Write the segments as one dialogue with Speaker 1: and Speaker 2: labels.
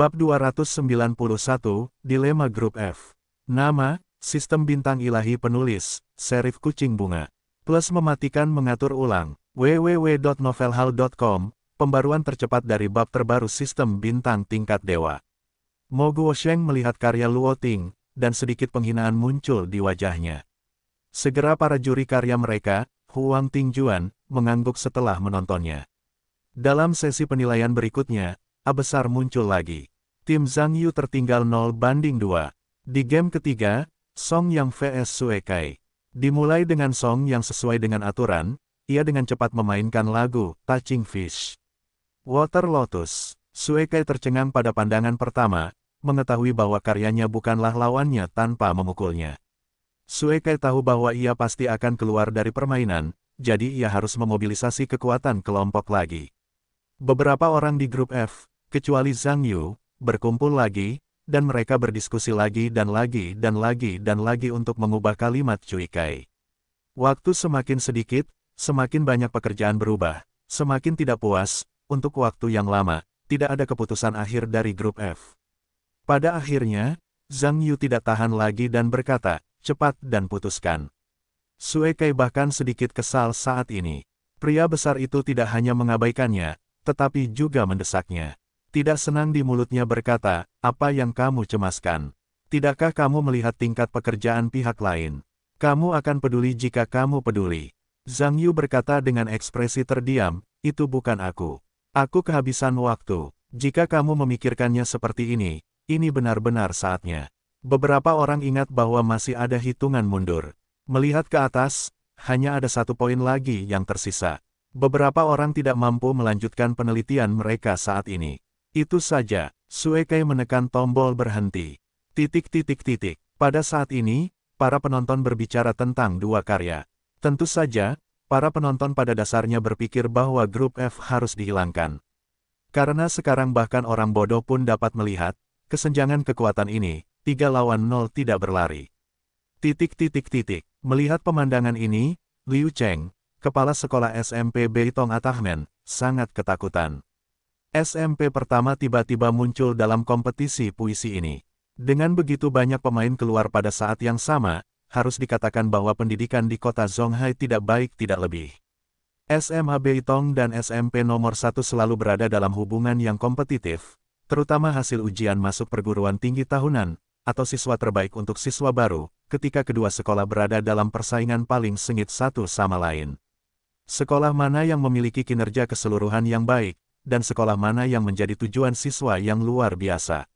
Speaker 1: Bab 291, Dilema Grup F. Nama, Sistem Bintang Ilahi Penulis, Serif Kucing Bunga. Plus mematikan mengatur ulang, www.novelhal.com, pembaruan tercepat dari bab terbaru Sistem Bintang Tingkat Dewa. Mo sheng melihat karya Luo Ting, dan sedikit penghinaan muncul di wajahnya. Segera para juri karya mereka, Huang Tingjuan, mengangguk setelah menontonnya. Dalam sesi penilaian berikutnya, A besar muncul lagi. Tim Zhang Yu tertinggal 0 banding 2. Di game ketiga, Song Yang vs Suekai. Dimulai dengan Song Yang sesuai dengan aturan, ia dengan cepat memainkan lagu Touching Fish. Water Lotus. Suekai tercengang pada pandangan pertama, mengetahui bahwa karyanya bukanlah lawannya tanpa memukulnya. Suekai tahu bahwa ia pasti akan keluar dari permainan, jadi ia harus memobilisasi kekuatan kelompok lagi. Beberapa orang di grup F, kecuali Zhang Yu, berkumpul lagi, dan mereka berdiskusi lagi dan lagi dan lagi dan lagi untuk mengubah kalimat Cui Kai. Waktu semakin sedikit, semakin banyak pekerjaan berubah, semakin tidak puas, untuk waktu yang lama, tidak ada keputusan akhir dari grup F. Pada akhirnya, Zhang Yu tidak tahan lagi dan berkata, cepat dan putuskan. Sue Kai bahkan sedikit kesal saat ini. Pria besar itu tidak hanya mengabaikannya, tetapi juga mendesaknya tidak senang di mulutnya berkata, apa yang kamu cemaskan? Tidakkah kamu melihat tingkat pekerjaan pihak lain? Kamu akan peduli jika kamu peduli. Zhang Yu berkata dengan ekspresi terdiam, itu bukan aku. Aku kehabisan waktu. Jika kamu memikirkannya seperti ini, ini benar-benar saatnya. Beberapa orang ingat bahwa masih ada hitungan mundur. Melihat ke atas, hanya ada satu poin lagi yang tersisa. Beberapa orang tidak mampu melanjutkan penelitian mereka saat ini. Itu saja, Suekai menekan tombol berhenti. Titik titik titik. Pada saat ini, para penonton berbicara tentang dua karya. Tentu saja, para penonton pada dasarnya berpikir bahwa grup F harus dihilangkan. Karena sekarang bahkan orang bodoh pun dapat melihat, kesenjangan kekuatan ini, Tiga lawan nol tidak berlari. Titik titik titik. Melihat pemandangan ini, Liu Cheng, kepala sekolah SMP Beitong Atahmen, sangat ketakutan. SMP pertama tiba-tiba muncul dalam kompetisi puisi ini. Dengan begitu banyak pemain keluar pada saat yang sama, harus dikatakan bahwa pendidikan di kota Zhonghai tidak baik tidak lebih. SMA Beitong dan SMP nomor satu selalu berada dalam hubungan yang kompetitif, terutama hasil ujian masuk perguruan tinggi tahunan, atau siswa terbaik untuk siswa baru, ketika kedua sekolah berada dalam persaingan paling sengit satu sama lain. Sekolah mana yang memiliki kinerja keseluruhan yang baik, dan sekolah mana yang menjadi tujuan siswa yang luar biasa.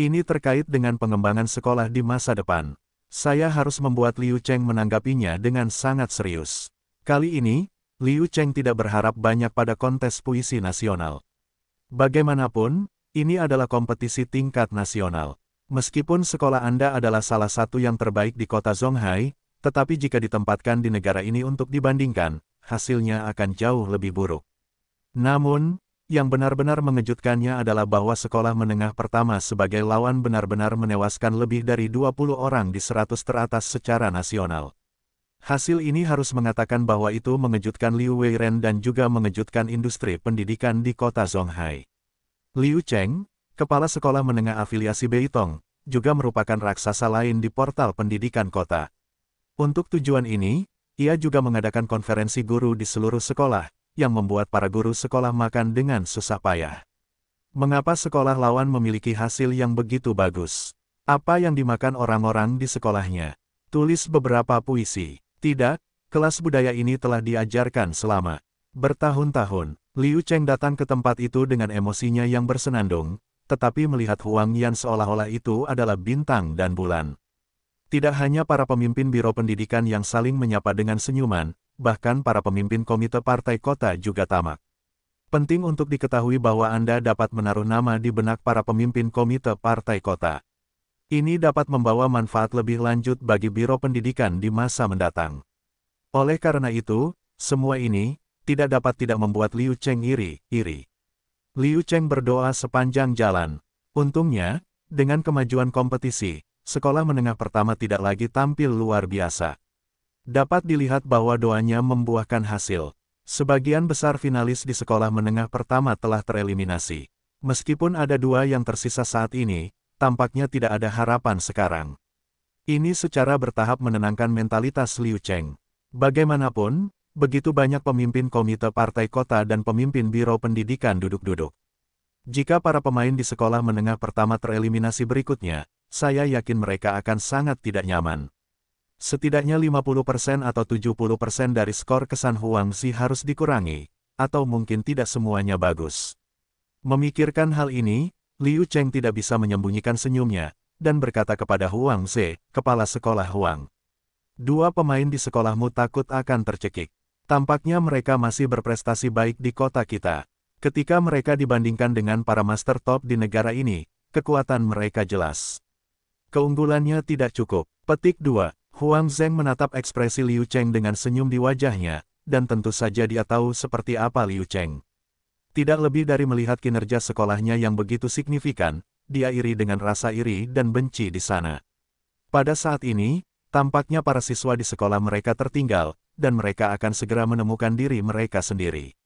Speaker 1: Ini terkait dengan pengembangan sekolah di masa depan. Saya harus membuat Liu Cheng menanggapinya dengan sangat serius. Kali ini, Liu Cheng tidak berharap banyak pada kontes puisi nasional. Bagaimanapun, ini adalah kompetisi tingkat nasional. Meskipun sekolah Anda adalah salah satu yang terbaik di kota Zhonghai, tetapi jika ditempatkan di negara ini untuk dibandingkan, hasilnya akan jauh lebih buruk. Namun, yang benar-benar mengejutkannya adalah bahwa sekolah menengah pertama sebagai lawan benar-benar menewaskan lebih dari 20 orang di 100 teratas secara nasional. Hasil ini harus mengatakan bahwa itu mengejutkan Liu Weiren dan juga mengejutkan industri pendidikan di kota Zhonghai. Liu Cheng, kepala sekolah menengah afiliasi Beitong, juga merupakan raksasa lain di portal pendidikan kota. Untuk tujuan ini, ia juga mengadakan konferensi guru di seluruh sekolah, yang membuat para guru sekolah makan dengan susah payah. Mengapa sekolah lawan memiliki hasil yang begitu bagus? Apa yang dimakan orang-orang di sekolahnya? Tulis beberapa puisi. Tidak, kelas budaya ini telah diajarkan selama bertahun-tahun. Liu Cheng datang ke tempat itu dengan emosinya yang bersenandung, tetapi melihat Huang Yan seolah-olah itu adalah bintang dan bulan. Tidak hanya para pemimpin Biro Pendidikan yang saling menyapa dengan senyuman, bahkan para pemimpin komite partai kota juga tamak. Penting untuk diketahui bahwa Anda dapat menaruh nama di benak para pemimpin komite partai kota. Ini dapat membawa manfaat lebih lanjut bagi Biro Pendidikan di masa mendatang. Oleh karena itu, semua ini, tidak dapat tidak membuat Liu Cheng iri, iri. Liu Cheng berdoa sepanjang jalan. Untungnya, dengan kemajuan kompetisi, sekolah menengah pertama tidak lagi tampil luar biasa. Dapat dilihat bahwa doanya membuahkan hasil. Sebagian besar finalis di sekolah menengah pertama telah tereliminasi. Meskipun ada dua yang tersisa saat ini, tampaknya tidak ada harapan sekarang. Ini secara bertahap menenangkan mentalitas Liu Cheng. Bagaimanapun, begitu banyak pemimpin komite partai kota dan pemimpin biro pendidikan duduk-duduk. Jika para pemain di sekolah menengah pertama tereliminasi berikutnya, saya yakin mereka akan sangat tidak nyaman. Setidaknya 50% atau 70% dari skor kesan Huang Huangzi harus dikurangi, atau mungkin tidak semuanya bagus. Memikirkan hal ini, Liu Cheng tidak bisa menyembunyikan senyumnya, dan berkata kepada Huang Ze, kepala sekolah Huang. Dua pemain di sekolahmu takut akan tercekik. Tampaknya mereka masih berprestasi baik di kota kita. Ketika mereka dibandingkan dengan para master top di negara ini, kekuatan mereka jelas. Keunggulannya tidak cukup. Petik 2. Huang Zeng menatap ekspresi Liu Cheng dengan senyum di wajahnya, dan tentu saja dia tahu seperti apa Liu Cheng. Tidak lebih dari melihat kinerja sekolahnya yang begitu signifikan, dia iri dengan rasa iri dan benci di sana. Pada saat ini, tampaknya para siswa di sekolah mereka tertinggal, dan mereka akan segera menemukan diri mereka sendiri.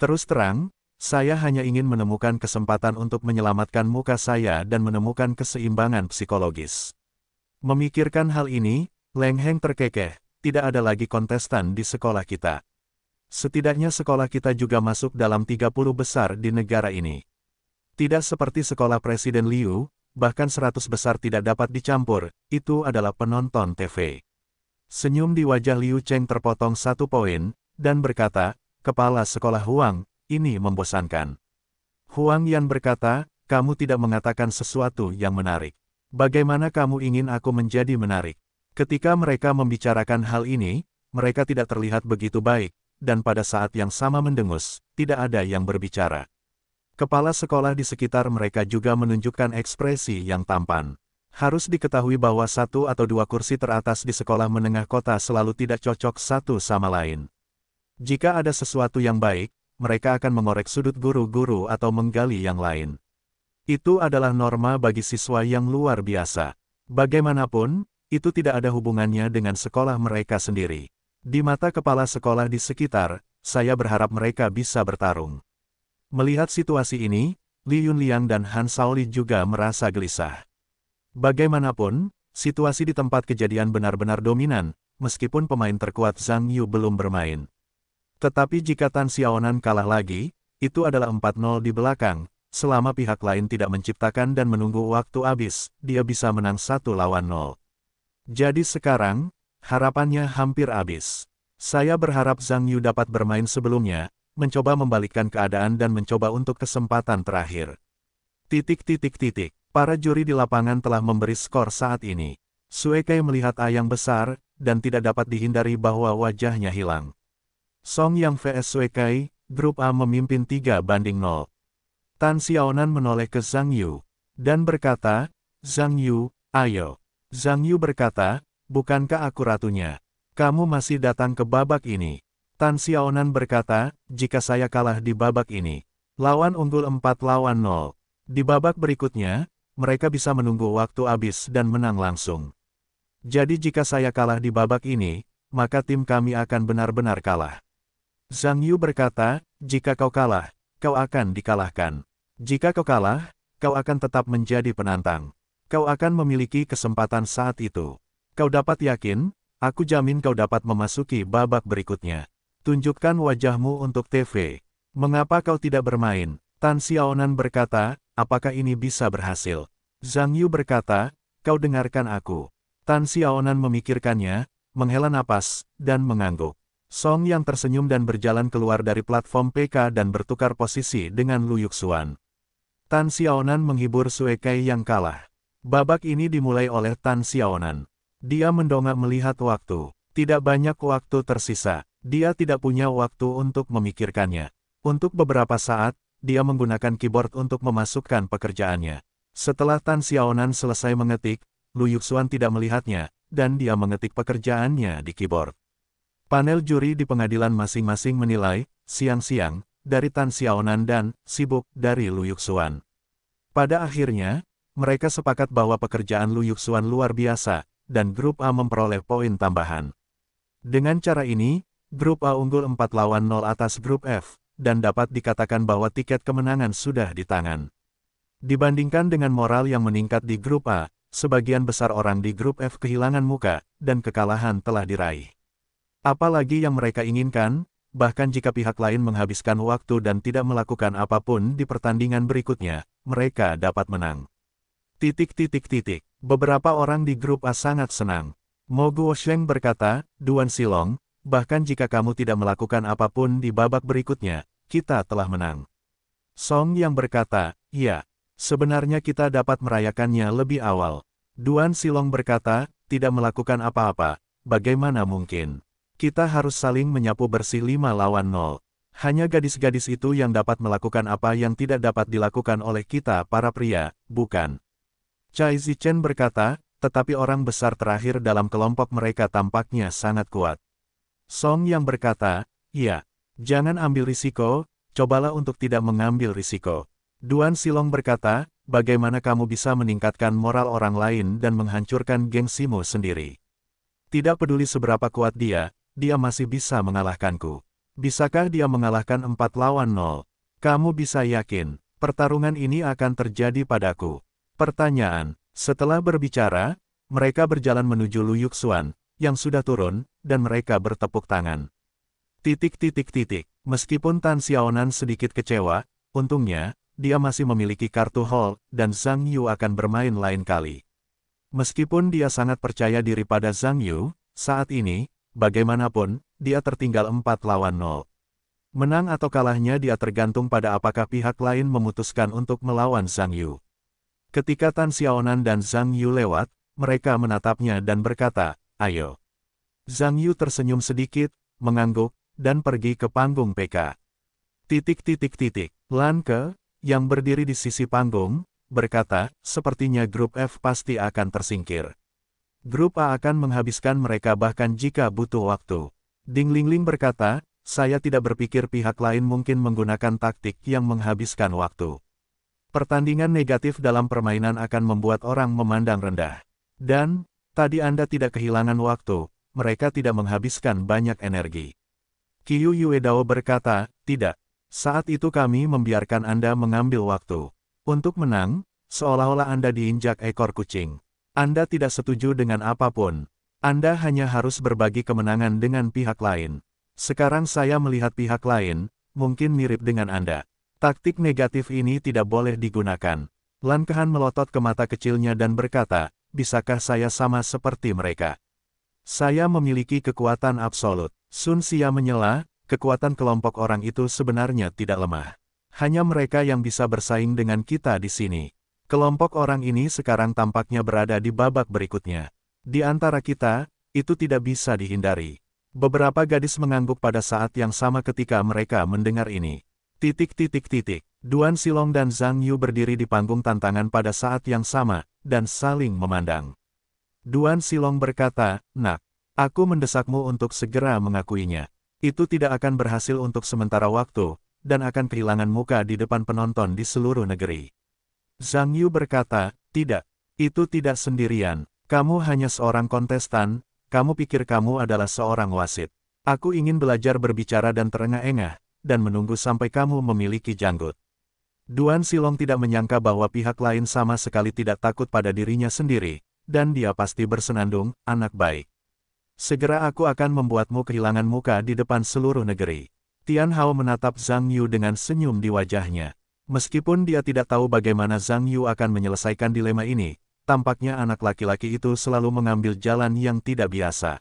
Speaker 1: Terus terang, saya hanya ingin menemukan kesempatan untuk menyelamatkan muka saya dan menemukan keseimbangan psikologis. Memikirkan hal ini, Leng Heng terkekeh, tidak ada lagi kontestan di sekolah kita. Setidaknya sekolah kita juga masuk dalam 30 besar di negara ini. Tidak seperti sekolah Presiden Liu, bahkan 100 besar tidak dapat dicampur, itu adalah penonton TV. Senyum di wajah Liu Cheng terpotong satu poin, dan berkata, Kepala Sekolah Huang, ini membosankan. Huang Yan berkata, kamu tidak mengatakan sesuatu yang menarik. Bagaimana kamu ingin aku menjadi menarik? Ketika mereka membicarakan hal ini, mereka tidak terlihat begitu baik, dan pada saat yang sama mendengus, tidak ada yang berbicara. Kepala sekolah di sekitar mereka juga menunjukkan ekspresi yang tampan. Harus diketahui bahwa satu atau dua kursi teratas di sekolah menengah kota selalu tidak cocok satu sama lain. Jika ada sesuatu yang baik, mereka akan mengorek sudut guru-guru atau menggali yang lain. Itu adalah norma bagi siswa yang luar biasa. Bagaimanapun, itu tidak ada hubungannya dengan sekolah mereka sendiri. Di mata kepala sekolah di sekitar, saya berharap mereka bisa bertarung. Melihat situasi ini, Li Yunliang dan Han Saoli juga merasa gelisah. Bagaimanapun, situasi di tempat kejadian benar-benar dominan, meskipun pemain terkuat Zhang Yu belum bermain. Tetapi jika Tan Xiaonan kalah lagi, itu adalah 4-0 di belakang, selama pihak lain tidak menciptakan dan menunggu waktu habis, dia bisa menang satu lawan 0. Jadi sekarang, harapannya hampir habis. Saya berharap Zhang Yu dapat bermain sebelumnya, mencoba membalikkan keadaan dan mencoba untuk kesempatan terakhir. Titik titik titik, para juri di lapangan telah memberi skor saat ini. Suekai melihat ayang besar, dan tidak dapat dihindari bahwa wajahnya hilang. Song Yang vs Suekai, Grup A memimpin 3 banding 0. Tan Xiaonan menoleh ke Zhang Yu, dan berkata, Zhang Yu, ayo. Zhang Yu berkata, bukankah aku ratunya? Kamu masih datang ke babak ini. Tan Xiaonan berkata, jika saya kalah di babak ini, lawan unggul 4 lawan 0. Di babak berikutnya, mereka bisa menunggu waktu habis dan menang langsung. Jadi jika saya kalah di babak ini, maka tim kami akan benar-benar kalah. Zhang Yu berkata, jika kau kalah, kau akan dikalahkan. Jika kau kalah, kau akan tetap menjadi penantang. Kau akan memiliki kesempatan saat itu. Kau dapat yakin, aku jamin kau dapat memasuki babak berikutnya. Tunjukkan wajahmu untuk TV. Mengapa kau tidak bermain? Tan Xiaonan berkata, apakah ini bisa berhasil? Zhang Yu berkata, kau dengarkan aku. Tan Xiaonan memikirkannya, menghela napas, dan mengangguk. Song yang tersenyum dan berjalan keluar dari platform PK dan bertukar posisi dengan Lu Yuxuan. Tan Xiaonan menghibur Sue Kai yang kalah. Babak ini dimulai oleh Tan Xiaonan. Dia mendongak melihat waktu. Tidak banyak waktu tersisa. Dia tidak punya waktu untuk memikirkannya. Untuk beberapa saat, dia menggunakan keyboard untuk memasukkan pekerjaannya. Setelah Tan Xiaonan selesai mengetik, Lu Yuxuan tidak melihatnya, dan dia mengetik pekerjaannya di keyboard. Panel juri di pengadilan masing-masing menilai, siang-siang, dari Tan Xiaonan dan, sibuk, dari Lu Yuxuan. Pada akhirnya, mereka sepakat bahwa pekerjaan Lu Yuxuan luar biasa, dan grup A memperoleh poin tambahan. Dengan cara ini, grup A unggul 4 lawan 0 atas grup F, dan dapat dikatakan bahwa tiket kemenangan sudah di tangan. Dibandingkan dengan moral yang meningkat di grup A, sebagian besar orang di grup F kehilangan muka, dan kekalahan telah diraih. Apalagi yang mereka inginkan, bahkan jika pihak lain menghabiskan waktu dan tidak melakukan apapun di pertandingan berikutnya, mereka dapat menang. Titik titik titik. Beberapa orang di grup A sangat senang. Moguo Sheng berkata, Duan Silong, bahkan jika kamu tidak melakukan apapun di babak berikutnya, kita telah menang. Song yang berkata, ya, sebenarnya kita dapat merayakannya lebih awal. Duan Silong berkata, tidak melakukan apa-apa, bagaimana mungkin? Kita harus saling menyapu bersih lima lawan nol. Hanya gadis-gadis itu yang dapat melakukan apa yang tidak dapat dilakukan oleh kita para pria, bukan? Chai Zichen berkata, tetapi orang besar terakhir dalam kelompok mereka tampaknya sangat kuat. Song yang berkata, iya, jangan ambil risiko, cobalah untuk tidak mengambil risiko. Duan Silong berkata, bagaimana kamu bisa meningkatkan moral orang lain dan menghancurkan gengsimu sendiri? Tidak peduli seberapa kuat dia, dia masih bisa mengalahkanku. Bisakah dia mengalahkan empat lawan nol? Kamu bisa yakin, pertarungan ini akan terjadi padaku. Pertanyaan, setelah berbicara, mereka berjalan menuju Lu Yuxuan, yang sudah turun, dan mereka bertepuk tangan. Titik titik titik, meskipun Tan Xiaonan sedikit kecewa, untungnya, dia masih memiliki kartu hall, dan Zhang Yu akan bermain lain kali. Meskipun dia sangat percaya diri pada Zhang Yu, saat ini, bagaimanapun, dia tertinggal 4 lawan 0. Menang atau kalahnya dia tergantung pada apakah pihak lain memutuskan untuk melawan Zhang Yu. Ketika Tan Xiaonan dan Zhang Yu lewat, mereka menatapnya dan berkata, ayo. Zhang Yu tersenyum sedikit, mengangguk, dan pergi ke panggung PK. Titik-titik-titik, Lanke, yang berdiri di sisi panggung, berkata, sepertinya grup F pasti akan tersingkir. Grup A akan menghabiskan mereka bahkan jika butuh waktu. Ding Lingling berkata, saya tidak berpikir pihak lain mungkin menggunakan taktik yang menghabiskan waktu. Pertandingan negatif dalam permainan akan membuat orang memandang rendah. Dan, tadi Anda tidak kehilangan waktu, mereka tidak menghabiskan banyak energi. Kiyu Yuedao berkata, tidak. Saat itu kami membiarkan Anda mengambil waktu. Untuk menang, seolah-olah Anda diinjak ekor kucing. Anda tidak setuju dengan apapun. Anda hanya harus berbagi kemenangan dengan pihak lain. Sekarang saya melihat pihak lain, mungkin mirip dengan Anda. Taktik negatif ini tidak boleh digunakan. Lankahan melotot ke mata kecilnya dan berkata, bisakah saya sama seperti mereka? Saya memiliki kekuatan absolut. Sun Xia menyela, kekuatan kelompok orang itu sebenarnya tidak lemah. Hanya mereka yang bisa bersaing dengan kita di sini. Kelompok orang ini sekarang tampaknya berada di babak berikutnya. Di antara kita, itu tidak bisa dihindari. Beberapa gadis mengangguk pada saat yang sama ketika mereka mendengar ini. Titik titik titik. Duan Silong dan Zhang Yu berdiri di panggung tantangan pada saat yang sama, dan saling memandang. Duan Silong berkata, Nak, aku mendesakmu untuk segera mengakuinya. Itu tidak akan berhasil untuk sementara waktu, dan akan kehilangan muka di depan penonton di seluruh negeri. Zhang Yu berkata, Tidak, itu tidak sendirian. Kamu hanya seorang kontestan, kamu pikir kamu adalah seorang wasit. Aku ingin belajar berbicara dan terengah-engah, dan menunggu sampai kamu memiliki janggut. Duan Silong tidak menyangka bahwa pihak lain sama sekali tidak takut pada dirinya sendiri, dan dia pasti bersenandung, anak baik. Segera aku akan membuatmu kehilangan muka di depan seluruh negeri. Tian Hao menatap Zhang Yu dengan senyum di wajahnya. Meskipun dia tidak tahu bagaimana Zhang Yu akan menyelesaikan dilema ini, tampaknya anak laki-laki itu selalu mengambil jalan yang tidak biasa.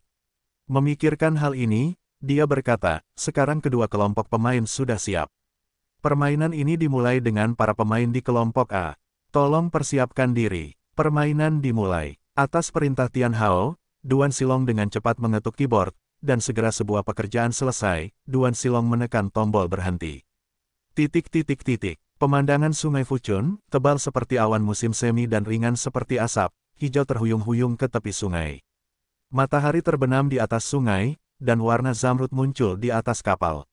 Speaker 1: Memikirkan hal ini, dia berkata, sekarang kedua kelompok pemain sudah siap. Permainan ini dimulai dengan para pemain di kelompok A. Tolong persiapkan diri. Permainan dimulai. Atas perintah Tian Hao, Duan Silong dengan cepat mengetuk keyboard, dan segera sebuah pekerjaan selesai, Duan Silong menekan tombol berhenti. Titik titik titik. Pemandangan sungai Fuchun, tebal seperti awan musim semi dan ringan seperti asap, hijau terhuyung-huyung ke tepi sungai. Matahari terbenam di atas sungai, dan warna zamrud muncul di atas kapal.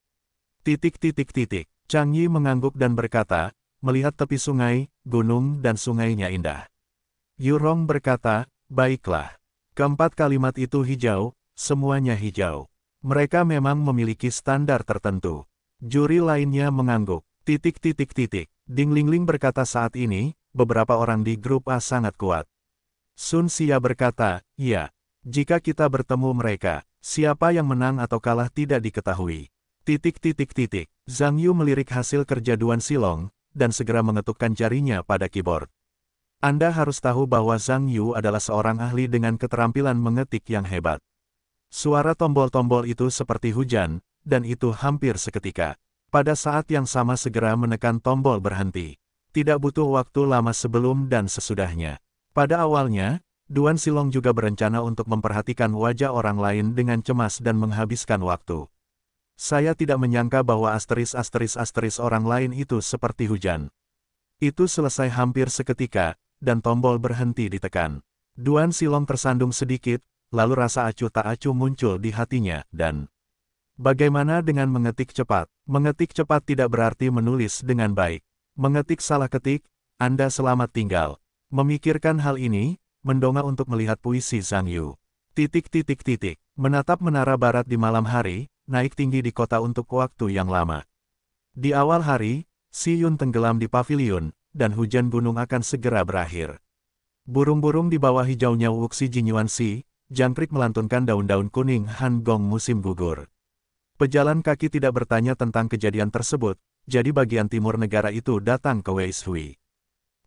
Speaker 1: Titik titik titik, Chang Yi mengangguk dan berkata, melihat tepi sungai, gunung dan sungainya indah. Yurong berkata, baiklah. Keempat kalimat itu hijau, semuanya hijau. Mereka memang memiliki standar tertentu. Juri lainnya mengangguk, titik titik titik. Ding Lingling berkata saat ini, beberapa orang di grup A sangat kuat. Sun Xia berkata, ya, jika kita bertemu mereka, Siapa yang menang atau kalah tidak diketahui. Titik titik titik. Zhang Yu melirik hasil kerja Duan Silong, dan segera mengetukkan jarinya pada keyboard. Anda harus tahu bahwa Zhang Yu adalah seorang ahli dengan keterampilan mengetik yang hebat. Suara tombol-tombol itu seperti hujan, dan itu hampir seketika. Pada saat yang sama segera menekan tombol berhenti. Tidak butuh waktu lama sebelum dan sesudahnya. Pada awalnya, Duan Silong juga berencana untuk memperhatikan wajah orang lain dengan cemas dan menghabiskan waktu. Saya tidak menyangka bahwa asteris-asteris-asteris orang lain itu seperti hujan. Itu selesai hampir seketika, dan tombol berhenti ditekan. Duan Silong tersandung sedikit, lalu rasa acuh tak acuh muncul di hatinya, dan... Bagaimana dengan mengetik cepat? Mengetik cepat tidak berarti menulis dengan baik. Mengetik salah ketik, Anda selamat tinggal. Memikirkan hal ini, mendongak untuk melihat puisi Zhang Yu. Titik titik titik, menatap menara barat di malam hari, naik tinggi di kota untuk waktu yang lama. Di awal hari, Si Yun tenggelam di pavilion, dan hujan gunung akan segera berakhir. Burung-burung di bawah hijaunya Wuxi Jinyuan Si, jangkrik melantunkan daun-daun kuning Han Gong musim gugur. Pejalan kaki tidak bertanya tentang kejadian tersebut, jadi bagian timur negara itu datang ke Weishui.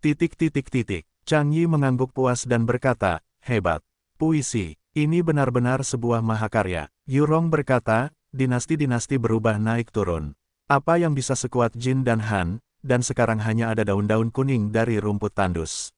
Speaker 1: Titik titik titik. Chang Yi mengangguk puas dan berkata, hebat. Puisi, ini benar-benar sebuah mahakarya. Yurong berkata, dinasti-dinasti berubah naik turun. Apa yang bisa sekuat Jin dan Han, dan sekarang hanya ada daun-daun kuning dari rumput tandus.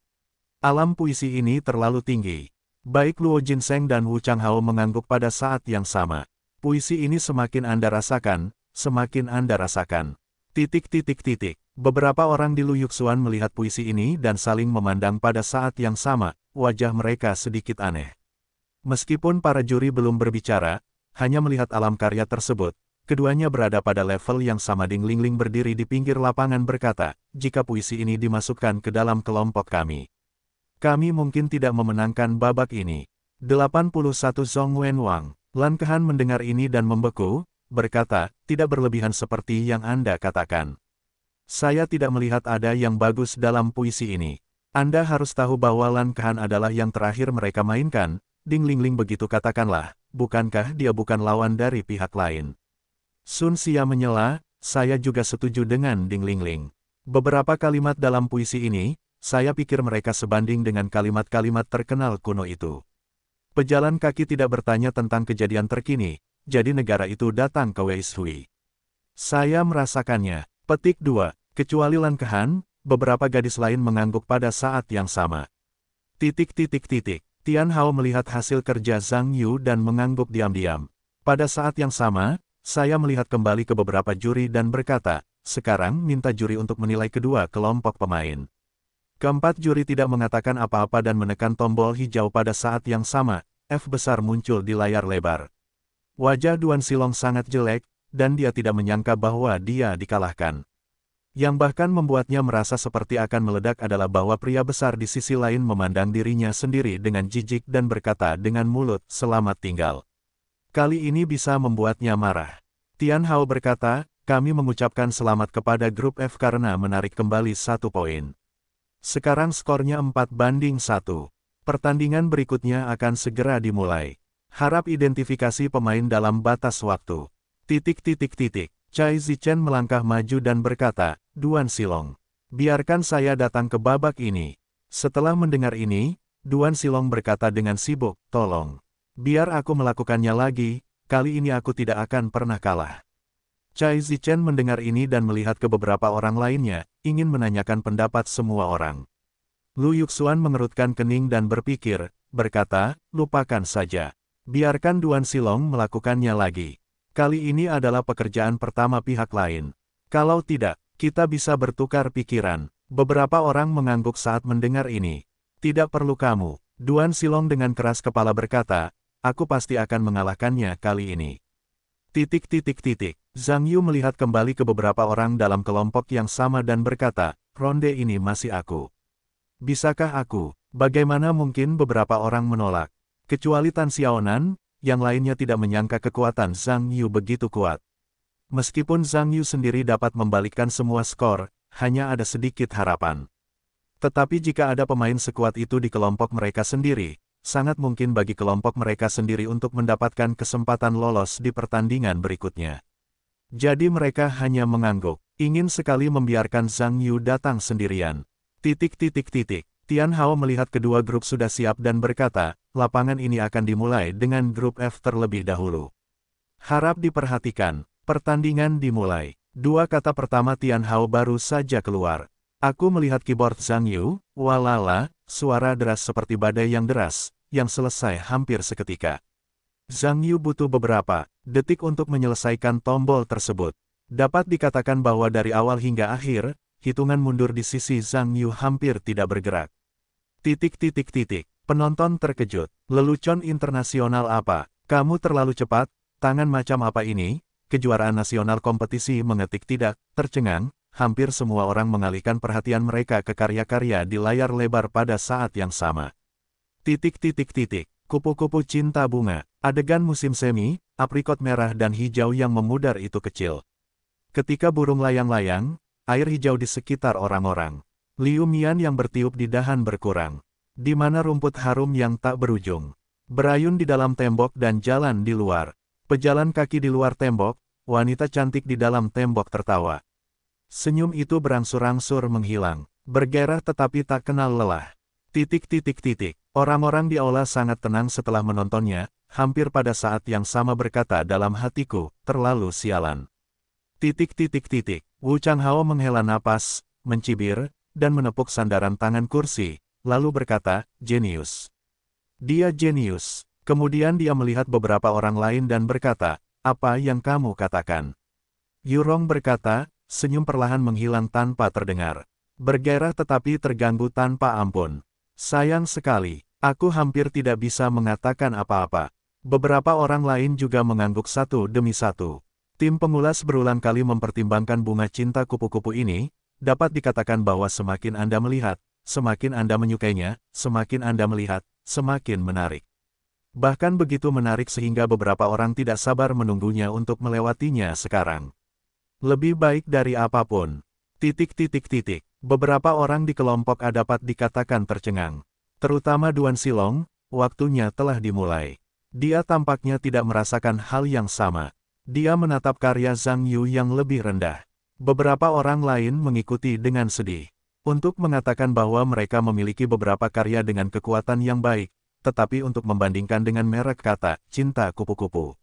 Speaker 1: Alam puisi ini terlalu tinggi. Baik Luo Jinseng dan Wu Changhao mengangguk pada saat yang sama. Puisi ini semakin Anda rasakan, semakin Anda rasakan. Titik titik titik. Beberapa orang di Luyuksuan melihat puisi ini dan saling memandang pada saat yang sama, wajah mereka sedikit aneh. Meskipun para juri belum berbicara, hanya melihat alam karya tersebut, keduanya berada pada level yang sama Ding Ling Ling berdiri di pinggir lapangan berkata, jika puisi ini dimasukkan ke dalam kelompok kami. Kami mungkin tidak memenangkan babak ini. 81 Zong Wen Wang, Lan Kehan mendengar ini dan membeku, berkata, tidak berlebihan seperti yang Anda katakan. Saya tidak melihat ada yang bagus dalam puisi ini. Anda harus tahu bahwa Lan Kahan adalah yang terakhir mereka mainkan, Ding Ling Ling begitu katakanlah, bukankah dia bukan lawan dari pihak lain? Sun Xia menyela, saya juga setuju dengan Ding Ling Ling. Beberapa kalimat dalam puisi ini, saya pikir mereka sebanding dengan kalimat-kalimat terkenal kuno itu. Pejalan kaki tidak bertanya tentang kejadian terkini, jadi negara itu datang ke Weishui. Saya merasakannya, Petik 2. Kecuali Lankehan, beberapa gadis lain mengangguk pada saat yang sama. Titik titik titik. Tian Hao melihat hasil kerja Zhang Yu dan mengangguk diam-diam. Pada saat yang sama, saya melihat kembali ke beberapa juri dan berkata, sekarang minta juri untuk menilai kedua kelompok pemain. Keempat juri tidak mengatakan apa-apa dan menekan tombol hijau pada saat yang sama, F besar muncul di layar lebar. Wajah Duan Silong sangat jelek, dan dia tidak menyangka bahwa dia dikalahkan. Yang bahkan membuatnya merasa seperti akan meledak adalah bahwa pria besar di sisi lain memandang dirinya sendiri dengan jijik dan berkata dengan mulut, selamat tinggal. Kali ini bisa membuatnya marah. Tian Hao berkata, kami mengucapkan selamat kepada grup F karena menarik kembali satu poin. Sekarang skornya 4 banding 1. Pertandingan berikutnya akan segera dimulai. Harap identifikasi pemain dalam batas waktu. Titik titik titik. Cai Zichen melangkah maju dan berkata, Duan Silong. Biarkan saya datang ke babak ini. Setelah mendengar ini, Duan Silong berkata dengan sibuk, tolong. Biar aku melakukannya lagi, kali ini aku tidak akan pernah kalah. Cai Zichen mendengar ini dan melihat ke beberapa orang lainnya, ingin menanyakan pendapat semua orang. Lu Yuxuan mengerutkan kening dan berpikir, berkata, lupakan saja. Biarkan Duan Silong melakukannya lagi. Kali ini adalah pekerjaan pertama pihak lain. Kalau tidak, kita bisa bertukar pikiran. Beberapa orang mengangguk saat mendengar ini. Tidak perlu kamu. Duan Silong dengan keras kepala berkata, aku pasti akan mengalahkannya kali ini. Titik titik titik. Zhang Yu melihat kembali ke beberapa orang dalam kelompok yang sama dan berkata, ronde ini masih aku. Bisakah aku? Bagaimana mungkin beberapa orang menolak? Kecuali Tan Xiaonan, yang lainnya tidak menyangka kekuatan Zhang Yu begitu kuat. Meskipun Zhang Yu sendiri dapat membalikkan semua skor, hanya ada sedikit harapan. Tetapi jika ada pemain sekuat itu di kelompok mereka sendiri, sangat mungkin bagi kelompok mereka sendiri untuk mendapatkan kesempatan lolos di pertandingan berikutnya. Jadi mereka hanya mengangguk, ingin sekali membiarkan Zhang Yu datang sendirian. Titik titik titik. Tian Hao melihat kedua grup sudah siap dan berkata, lapangan ini akan dimulai dengan grup F terlebih dahulu. Harap diperhatikan, pertandingan dimulai. Dua kata pertama Tian Hao baru saja keluar. Aku melihat keyboard Zhang Yu, walala, suara deras seperti badai yang deras, yang selesai hampir seketika. Zhang Yu butuh beberapa detik untuk menyelesaikan tombol tersebut. Dapat dikatakan bahwa dari awal hingga akhir, hitungan mundur di sisi Zhang Yu hampir tidak bergerak. Titik titik titik. Penonton terkejut. Lelucon internasional apa? Kamu terlalu cepat, tangan macam apa ini? Kejuaraan nasional kompetisi mengetik tidak, tercengang, hampir semua orang mengalihkan perhatian mereka ke karya-karya di layar lebar pada saat yang sama. Titik titik titik, kupu-kupu cinta bunga, adegan musim semi, aprikot merah dan hijau yang memudar itu kecil. Ketika burung layang-layang, air hijau di sekitar orang-orang. Liumian yang bertiup di dahan berkurang. Di mana rumput harum yang tak berujung. Berayun di dalam tembok dan jalan di luar. Pejalan kaki di luar tembok, wanita cantik di dalam tembok tertawa. Senyum itu berangsur-angsur menghilang, Bergerak tetapi tak kenal lelah. Titik-titik-titik, orang-orang di aula sangat tenang setelah menontonnya, hampir pada saat yang sama berkata dalam hatiku, terlalu sialan. Titik-titik-titik, Wu Changhao menghela napas, mencibir, dan menepuk sandaran tangan kursi, lalu berkata, jenius. Dia jenius. Kemudian dia melihat beberapa orang lain dan berkata, apa yang kamu katakan? Yurong berkata, senyum perlahan menghilang tanpa terdengar. Bergairah tetapi terganggu tanpa ampun. Sayang sekali, aku hampir tidak bisa mengatakan apa-apa. Beberapa orang lain juga mengangguk satu demi satu. Tim pengulas berulang kali mempertimbangkan bunga cinta kupu-kupu ini, dapat dikatakan bahwa semakin Anda melihat, semakin Anda menyukainya, semakin Anda melihat, semakin menarik. Bahkan begitu menarik sehingga beberapa orang tidak sabar menunggunya untuk melewatinya sekarang. Lebih baik dari apapun. Titik-titik-titik. Beberapa orang di kelompok A dapat dikatakan tercengang. Terutama Duan Silong, waktunya telah dimulai. Dia tampaknya tidak merasakan hal yang sama. Dia menatap karya Zhang Yu yang lebih rendah. Beberapa orang lain mengikuti dengan sedih. Untuk mengatakan bahwa mereka memiliki beberapa karya dengan kekuatan yang baik, tetapi untuk membandingkan dengan merek kata, cinta kupu-kupu.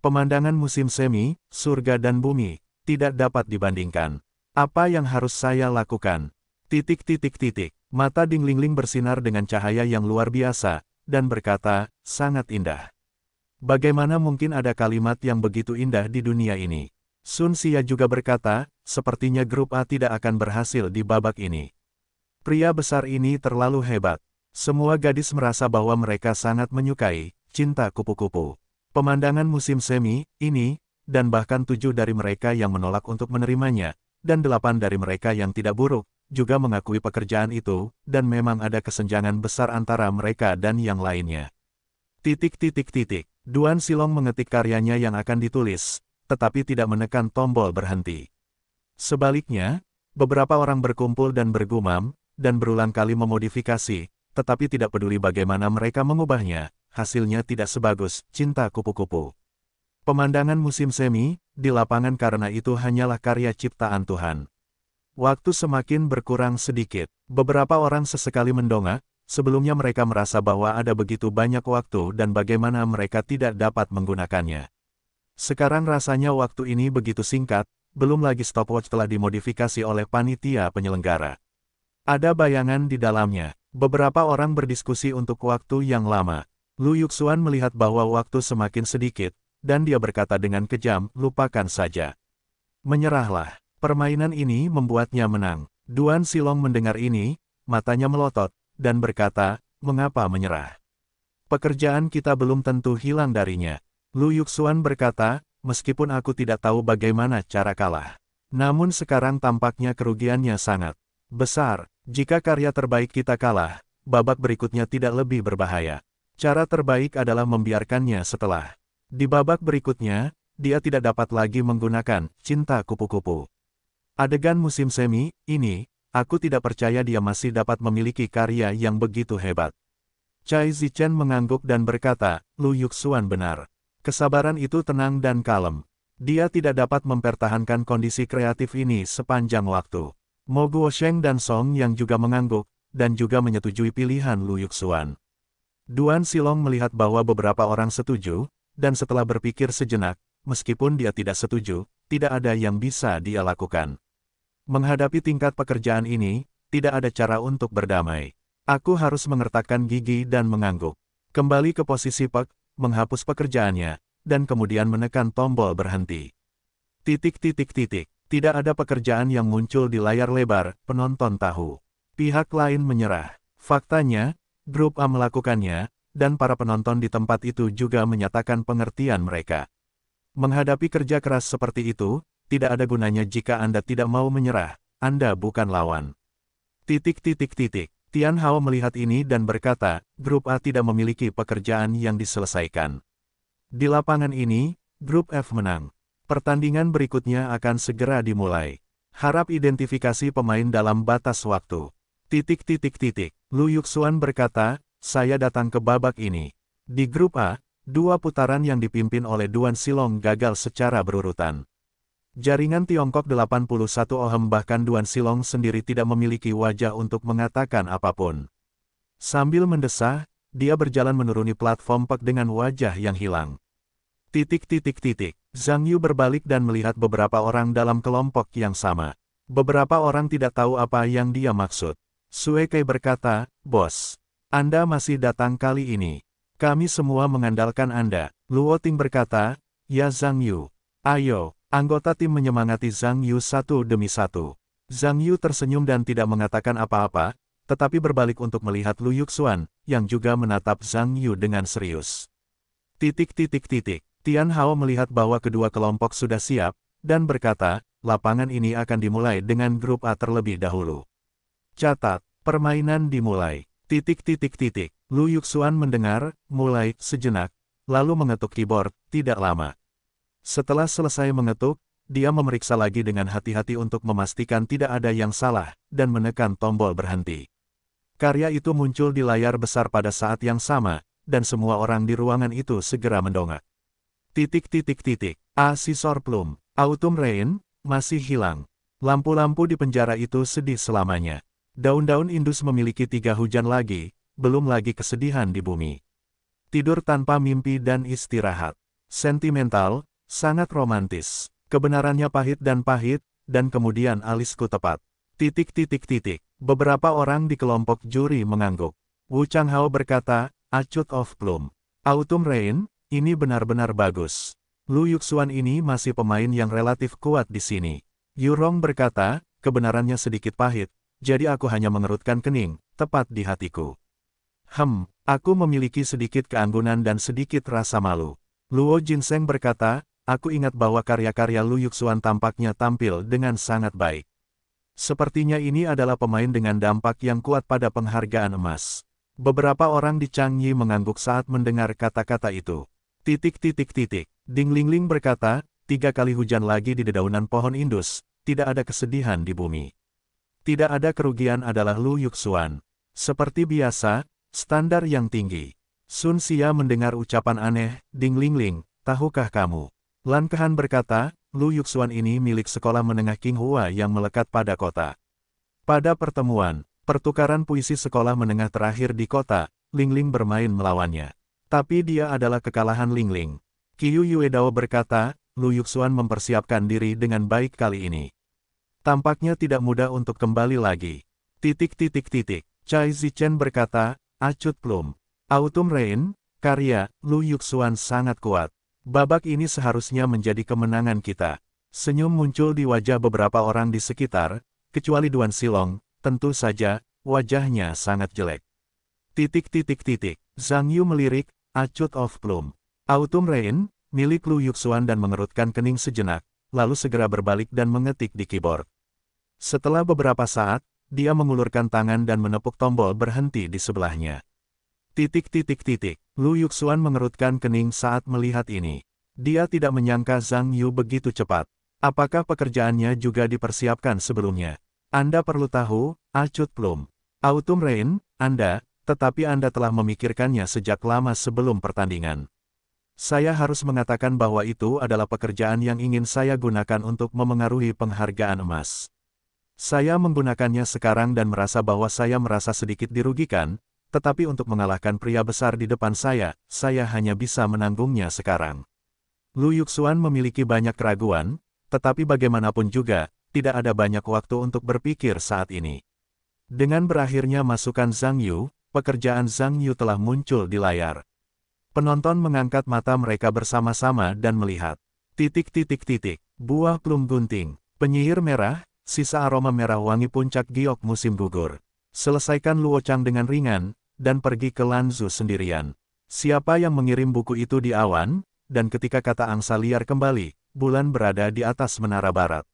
Speaker 1: Pemandangan musim semi, surga dan bumi, tidak dapat dibandingkan. Apa yang harus saya lakukan? Titik titik titik, mata dinglingling bersinar dengan cahaya yang luar biasa, dan berkata, sangat indah. Bagaimana mungkin ada kalimat yang begitu indah di dunia ini? Sun Xia juga berkata, sepertinya grup A tidak akan berhasil di babak ini. Pria besar ini terlalu hebat. Semua gadis merasa bahwa mereka sangat menyukai cinta kupu-kupu. Pemandangan musim semi, ini, dan bahkan tujuh dari mereka yang menolak untuk menerimanya, dan delapan dari mereka yang tidak buruk, juga mengakui pekerjaan itu, dan memang ada kesenjangan besar antara mereka dan yang lainnya. Titik titik titik. Duan Silong mengetik karyanya yang akan ditulis, tetapi tidak menekan tombol berhenti. Sebaliknya, beberapa orang berkumpul dan bergumam, dan berulang kali memodifikasi, tetapi tidak peduli bagaimana mereka mengubahnya, hasilnya tidak sebagus cinta kupu-kupu. Pemandangan musim semi, di lapangan karena itu hanyalah karya ciptaan Tuhan. Waktu semakin berkurang sedikit, beberapa orang sesekali mendongak, sebelumnya mereka merasa bahwa ada begitu banyak waktu dan bagaimana mereka tidak dapat menggunakannya. Sekarang rasanya waktu ini begitu singkat, belum lagi stopwatch telah dimodifikasi oleh panitia penyelenggara. Ada bayangan di dalamnya. Beberapa orang berdiskusi untuk waktu yang lama. Lu Yuxuan melihat bahwa waktu semakin sedikit, dan dia berkata dengan kejam, lupakan saja. Menyerahlah. Permainan ini membuatnya menang. Duan Silong mendengar ini, matanya melotot, dan berkata, mengapa menyerah? Pekerjaan kita belum tentu hilang darinya. Lu Yuxuan berkata, meskipun aku tidak tahu bagaimana cara kalah. Namun sekarang tampaknya kerugiannya sangat besar. Jika karya terbaik kita kalah, babak berikutnya tidak lebih berbahaya. Cara terbaik adalah membiarkannya setelah. Di babak berikutnya, dia tidak dapat lagi menggunakan cinta kupu-kupu. Adegan musim semi, ini, aku tidak percaya dia masih dapat memiliki karya yang begitu hebat. Cai Zichen mengangguk dan berkata, Lu Yuxuan benar. Kesabaran itu tenang dan kalem. Dia tidak dapat mempertahankan kondisi kreatif ini sepanjang waktu. Moguo Sheng dan Song yang juga mengangguk, dan juga menyetujui pilihan Lu Yuxuan. Duan Silong melihat bahwa beberapa orang setuju, dan setelah berpikir sejenak, meskipun dia tidak setuju, tidak ada yang bisa dia lakukan. Menghadapi tingkat pekerjaan ini, tidak ada cara untuk berdamai. Aku harus mengertakkan gigi dan mengangguk. Kembali ke posisi Pak, menghapus pekerjaannya, dan kemudian menekan tombol berhenti. Titik titik titik, tidak ada pekerjaan yang muncul di layar lebar, penonton tahu. Pihak lain menyerah. Faktanya, grup A melakukannya, dan para penonton di tempat itu juga menyatakan pengertian mereka. Menghadapi kerja keras seperti itu, tidak ada gunanya jika Anda tidak mau menyerah, Anda bukan lawan. Titik titik titik. Tian Hao melihat ini dan berkata, Grup A tidak memiliki pekerjaan yang diselesaikan. Di lapangan ini, Grup F menang. Pertandingan berikutnya akan segera dimulai. Harap identifikasi pemain dalam batas waktu. Titik titik titik. Lu Yuxuan berkata, saya datang ke babak ini. Di Grup A, dua putaran yang dipimpin oleh Duan Silong gagal secara berurutan. Jaringan Tiongkok 81 Ohem bahkan Duan Silong sendiri tidak memiliki wajah untuk mengatakan apapun. Sambil mendesah, dia berjalan menuruni platform pek dengan wajah yang hilang. Titik titik titik, Zhang Yu berbalik dan melihat beberapa orang dalam kelompok yang sama. Beberapa orang tidak tahu apa yang dia maksud. Sue Kei berkata, Bos, Anda masih datang kali ini. Kami semua mengandalkan Anda. Luo Ting berkata, Ya Zhang Yu, ayo, Anggota tim menyemangati Zhang Yu satu demi satu. Zhang Yu tersenyum dan tidak mengatakan apa-apa, tetapi berbalik untuk melihat Lu Yuxuan, yang juga menatap Zhang Yu dengan serius. Titik titik titik, Tian Hao melihat bahwa kedua kelompok sudah siap, dan berkata, lapangan ini akan dimulai dengan grup A terlebih dahulu. Catat, permainan dimulai. Titik titik titik, Lu Yuxuan mendengar, mulai, sejenak, lalu mengetuk keyboard, tidak lama. Setelah selesai mengetuk, dia memeriksa lagi dengan hati-hati untuk memastikan tidak ada yang salah, dan menekan tombol berhenti. Karya itu muncul di layar besar pada saat yang sama, dan semua orang di ruangan itu segera mendongak. Titik titik titik, A. Sisor Plum, Autumn Rain, masih hilang. Lampu-lampu di penjara itu sedih selamanya. Daun-daun indus memiliki tiga hujan lagi, belum lagi kesedihan di bumi. Tidur tanpa mimpi dan istirahat. Sentimental, Sangat romantis. Kebenarannya pahit dan pahit, dan kemudian alisku tepat. Titik titik titik. Beberapa orang di kelompok juri mengangguk. Wu Changhao berkata, Acut of Plum. Autumn Rain, ini benar-benar bagus. Lu Yuxuan ini masih pemain yang relatif kuat di sini. Yurong berkata, kebenarannya sedikit pahit, jadi aku hanya mengerutkan kening, tepat di hatiku. Hem, aku memiliki sedikit keanggunan dan sedikit rasa malu. Luo Jinseng berkata, Aku ingat bahwa karya-karya Lu Yuxuan tampaknya tampil dengan sangat baik. Sepertinya ini adalah pemain dengan dampak yang kuat pada penghargaan emas. Beberapa orang di Changyi mengangguk saat mendengar kata-kata itu. Titik titik titik. Ding Ling Ling berkata, tiga kali hujan lagi di dedaunan pohon indus, tidak ada kesedihan di bumi. Tidak ada kerugian adalah Lu Yuxuan. Seperti biasa, standar yang tinggi. Sun Xia mendengar ucapan aneh, Ding Ling Ling, tahukah kamu? Lan Kehan berkata, Lu Yuxuan ini milik sekolah menengah King Hua yang melekat pada kota. Pada pertemuan, pertukaran puisi sekolah menengah terakhir di kota, Lingling bermain melawannya. Tapi dia adalah kekalahan Lingling. Qiyu Yuedao berkata, Lu Yuxuan mempersiapkan diri dengan baik kali ini. Tampaknya tidak mudah untuk kembali lagi. Titik titik titik. Chai Zichen berkata, acut plum. Autumn Rain, karya, Lu Yuxuan sangat kuat. Babak ini seharusnya menjadi kemenangan kita. Senyum muncul di wajah beberapa orang di sekitar, kecuali Duan Silong, tentu saja, wajahnya sangat jelek. Titik titik titik, Zhang Yu melirik, acut of plum. Autumn Rain, milik Lu Yuxuan dan mengerutkan kening sejenak, lalu segera berbalik dan mengetik di keyboard. Setelah beberapa saat, dia mengulurkan tangan dan menepuk tombol berhenti di sebelahnya. Titik titik titik. Lu Yuxuan mengerutkan kening saat melihat ini. Dia tidak menyangka Zhang Yu begitu cepat. Apakah pekerjaannya juga dipersiapkan sebelumnya? Anda perlu tahu, acut plum. Autumn Rain, Anda, tetapi Anda telah memikirkannya sejak lama sebelum pertandingan. Saya harus mengatakan bahwa itu adalah pekerjaan yang ingin saya gunakan untuk memengaruhi penghargaan emas. Saya menggunakannya sekarang dan merasa bahwa saya merasa sedikit dirugikan, tetapi untuk mengalahkan pria besar di depan saya, saya hanya bisa menanggungnya sekarang. Lu Yuxuan memiliki banyak keraguan, tetapi bagaimanapun juga, tidak ada banyak waktu untuk berpikir saat ini. Dengan berakhirnya masukan Zhang Yu, pekerjaan Zhang Yu telah muncul di layar. Penonton mengangkat mata mereka bersama-sama dan melihat. Titik-titik-titik, buah plum gunting, penyihir merah, sisa aroma merah wangi puncak giok musim gugur. Selesaikan Luo Chang dengan ringan, dan pergi ke Lanzu sendirian. Siapa yang mengirim buku itu di awan, dan ketika kata angsa liar kembali, bulan berada di atas menara barat.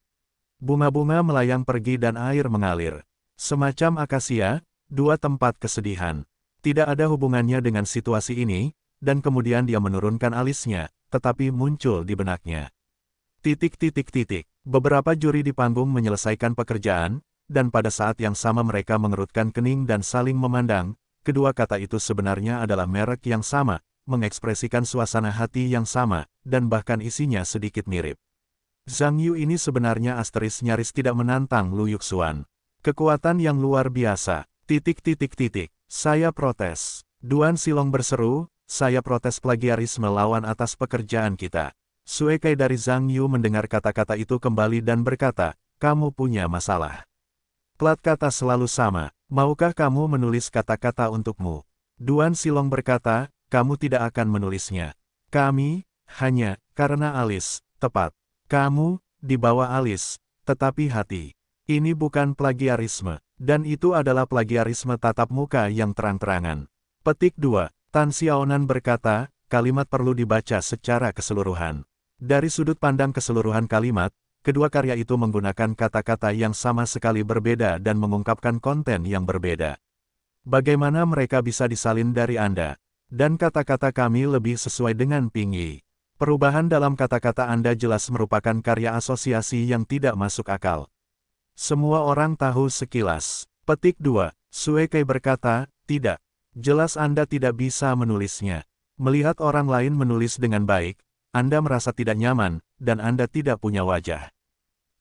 Speaker 1: Bunga-bunga melayang pergi dan air mengalir. Semacam akasia, dua tempat kesedihan. Tidak ada hubungannya dengan situasi ini, dan kemudian dia menurunkan alisnya, tetapi muncul di benaknya. Titik-titik-titik, beberapa juri di panggung menyelesaikan pekerjaan, dan pada saat yang sama mereka mengerutkan kening dan saling memandang, Kedua kata itu sebenarnya adalah merek yang sama, mengekspresikan suasana hati yang sama, dan bahkan isinya sedikit mirip. Zhang Yu ini sebenarnya asteris nyaris tidak menantang Lu Yuxuan. Kekuatan yang luar biasa, titik-titik-titik, saya protes. Duan Silong berseru, saya protes plagiarisme lawan atas pekerjaan kita. Suekai dari Zhang Yu mendengar kata-kata itu kembali dan berkata, kamu punya masalah. Plat kata selalu sama, maukah kamu menulis kata-kata untukmu? Duan Silong berkata, kamu tidak akan menulisnya. Kami, hanya, karena alis, tepat. Kamu, di bawah alis, tetapi hati. Ini bukan plagiarisme, dan itu adalah plagiarisme tatap muka yang terang-terangan. Petik 2, Tan Xiaonan berkata, kalimat perlu dibaca secara keseluruhan. Dari sudut pandang keseluruhan kalimat, Kedua karya itu menggunakan kata-kata yang sama sekali berbeda dan mengungkapkan konten yang berbeda. Bagaimana mereka bisa disalin dari Anda? Dan kata-kata kami lebih sesuai dengan Pingyi. Perubahan dalam kata-kata Anda jelas merupakan karya asosiasi yang tidak masuk akal. Semua orang tahu sekilas. Petik 2. Sueke berkata, tidak. Jelas Anda tidak bisa menulisnya. Melihat orang lain menulis dengan baik, Anda merasa tidak nyaman, dan Anda tidak punya wajah.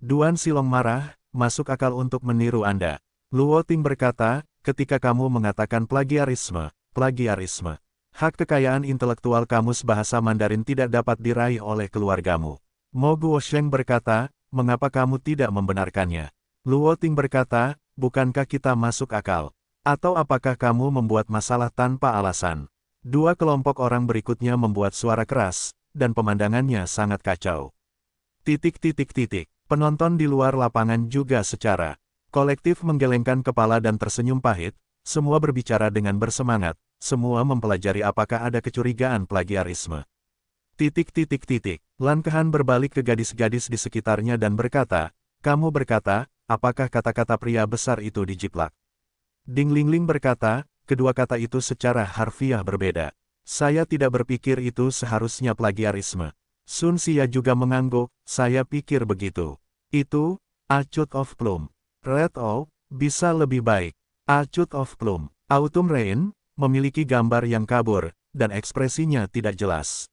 Speaker 1: Duan Silong marah, masuk akal untuk meniru Anda. Luo Ting berkata, ketika kamu mengatakan plagiarisme, plagiarisme. Hak kekayaan intelektual kamus bahasa Mandarin tidak dapat diraih oleh keluargamu. Mo Guosheng berkata, mengapa kamu tidak membenarkannya? Luo Ting berkata, bukankah kita masuk akal? Atau apakah kamu membuat masalah tanpa alasan? Dua kelompok orang berikutnya membuat suara keras, dan pemandangannya sangat kacau. Titik titik titik. Penonton di luar lapangan juga secara kolektif menggelengkan kepala dan tersenyum pahit, semua berbicara dengan bersemangat, semua mempelajari apakah ada kecurigaan plagiarisme. Titik titik titik, Lankehan berbalik ke gadis-gadis di sekitarnya dan berkata, kamu berkata, apakah kata-kata pria besar itu dijiplak? Ding Lingling berkata, kedua kata itu secara harfiah berbeda. Saya tidak berpikir itu seharusnya plagiarisme. Sun Xia juga mengangguk, saya pikir begitu. Itu, Acut of plum. Red O, bisa lebih baik. Acut of plum. Autumn Rain, memiliki gambar yang kabur, dan ekspresinya tidak jelas.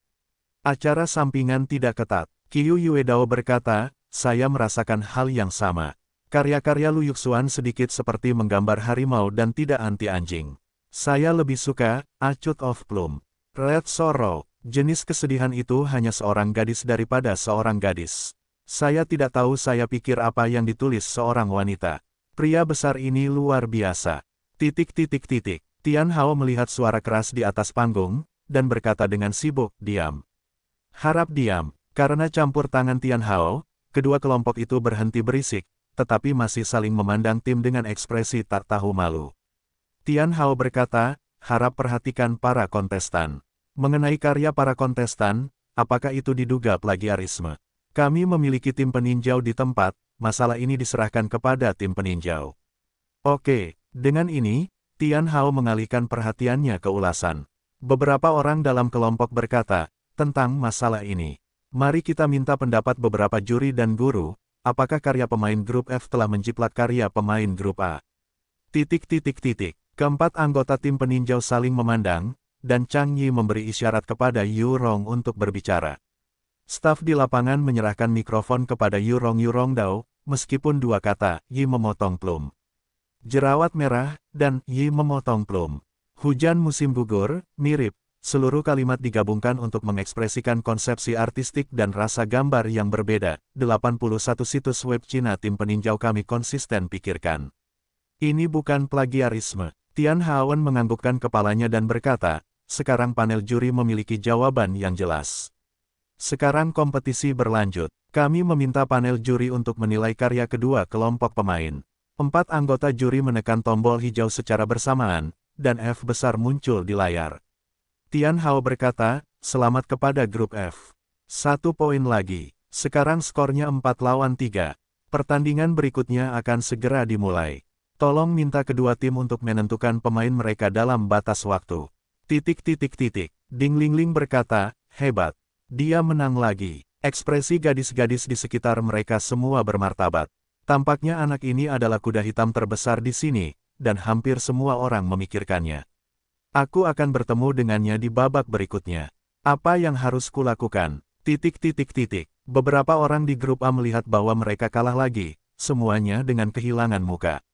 Speaker 1: Acara sampingan tidak ketat. Qiu Yuedao berkata, saya merasakan hal yang sama. Karya-karya Lu Yuxuan sedikit seperti menggambar harimau dan tidak anti anjing. Saya lebih suka, Acut of Plum. Red Sorrow, Jenis kesedihan itu hanya seorang gadis daripada seorang gadis. Saya tidak tahu saya pikir apa yang ditulis seorang wanita. Pria besar ini luar biasa. Titik titik titik. Tian Hao melihat suara keras di atas panggung, dan berkata dengan sibuk, diam. Harap diam, karena campur tangan Tian Hao, kedua kelompok itu berhenti berisik, tetapi masih saling memandang tim dengan ekspresi tak tahu malu. Tian Hao berkata, harap perhatikan para kontestan. Mengenai karya para kontestan, apakah itu diduga plagiarisme? Kami memiliki tim peninjau di tempat, masalah ini diserahkan kepada tim peninjau. Oke, dengan ini, Tian Hao mengalihkan perhatiannya ke ulasan. Beberapa orang dalam kelompok berkata, tentang masalah ini. Mari kita minta pendapat beberapa juri dan guru, apakah karya pemain grup F telah menjiplak karya pemain grup A. Titik titik titik. Keempat anggota tim peninjau saling memandang, dan Chang Yi memberi isyarat kepada Yu Rong untuk berbicara. Staf di lapangan menyerahkan mikrofon kepada Yu Rong Yu Rong Dao, meskipun dua kata, Yi memotong plum. Jerawat merah, dan Yi memotong plum. Hujan musim gugur, mirip, seluruh kalimat digabungkan untuk mengekspresikan konsepsi artistik dan rasa gambar yang berbeda. 81 situs web Cina tim peninjau kami konsisten pikirkan. Ini bukan plagiarisme. Tian Haoen menganggukkan kepalanya dan berkata, sekarang panel juri memiliki jawaban yang jelas. Sekarang kompetisi berlanjut. Kami meminta panel juri untuk menilai karya kedua kelompok pemain. Empat anggota juri menekan tombol hijau secara bersamaan, dan F besar muncul di layar. Tian Hao berkata, selamat kepada grup F. Satu poin lagi. Sekarang skornya 4 lawan 3. Pertandingan berikutnya akan segera dimulai. Tolong minta kedua tim untuk menentukan pemain mereka dalam batas waktu. Titik titik titik. ding ling ling berkata, hebat. Dia menang lagi. Ekspresi gadis-gadis di sekitar mereka semua bermartabat. Tampaknya anak ini adalah kuda hitam terbesar di sini, dan hampir semua orang memikirkannya. Aku akan bertemu dengannya di babak berikutnya. Apa yang harus kulakukan? Titik titik titik. Beberapa orang di grup A melihat bahwa mereka kalah lagi, semuanya dengan kehilangan muka.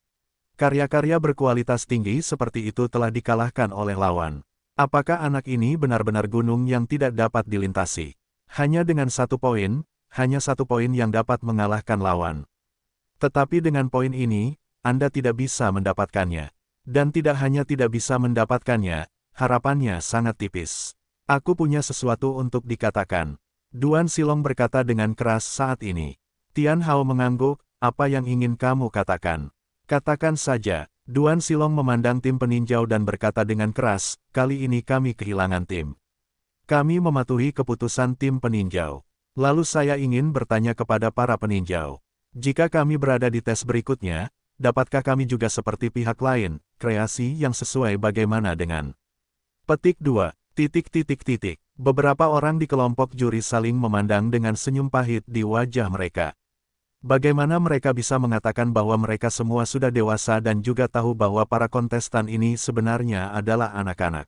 Speaker 1: Karya-karya berkualitas tinggi seperti itu telah dikalahkan oleh lawan. Apakah anak ini benar-benar gunung yang tidak dapat dilintasi? Hanya dengan satu poin, hanya satu poin yang dapat mengalahkan lawan. Tetapi dengan poin ini, Anda tidak bisa mendapatkannya. Dan tidak hanya tidak bisa mendapatkannya, harapannya sangat tipis. Aku punya sesuatu untuk dikatakan. Duan Silong berkata dengan keras saat ini. Tian Hao mengangguk, apa yang ingin kamu katakan? Katakan saja, Duan Silong memandang tim peninjau dan berkata dengan keras, kali ini kami kehilangan tim. Kami mematuhi keputusan tim peninjau. Lalu saya ingin bertanya kepada para peninjau. Jika kami berada di tes berikutnya, dapatkah kami juga seperti pihak lain, kreasi yang sesuai bagaimana dengan petik 2, titik titik titik. Beberapa orang di kelompok juri saling memandang dengan senyum pahit di wajah mereka. Bagaimana mereka bisa mengatakan bahwa mereka semua sudah dewasa dan juga tahu bahwa para kontestan ini sebenarnya adalah anak-anak?